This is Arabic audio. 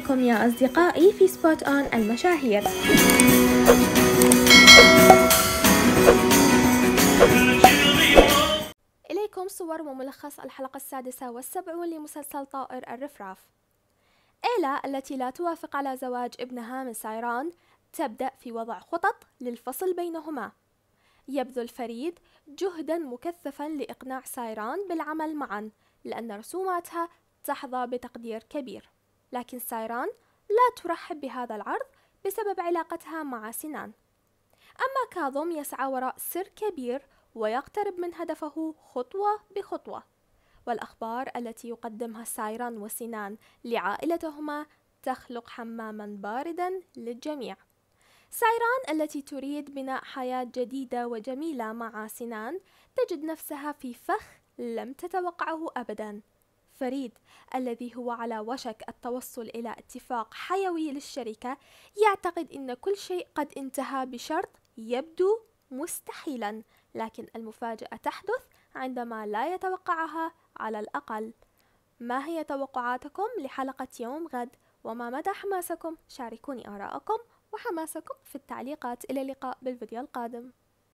بكم يا أصدقائي في سبوت أون المشاهير إليكم صور وملخص الحلقة السادسة والسبعون لمسلسل طائر الرفراف إيلا التي لا توافق على زواج ابنها من سايران تبدأ في وضع خطط للفصل بينهما يبذل فريد جهدا مكثفا لإقناع سايران بالعمل معا لأن رسوماتها تحظى بتقدير كبير لكن سايران لا ترحب بهذا العرض بسبب علاقتها مع سنان أما كاظم يسعى وراء سر كبير ويقترب من هدفه خطوة بخطوة والأخبار التي يقدمها سايران وسنان لعائلتهما تخلق حماما باردا للجميع سايران التي تريد بناء حياة جديدة وجميلة مع سنان تجد نفسها في فخ لم تتوقعه أبدا فريد الذي هو على وشك التوصل إلى اتفاق حيوي للشركة يعتقد أن كل شيء قد انتهى بشرط يبدو مستحيلا لكن المفاجأة تحدث عندما لا يتوقعها على الأقل ما هي توقعاتكم لحلقة يوم غد وما مدى حماسكم شاركوني آراءكم وحماسكم في التعليقات إلى اللقاء بالفيديو القادم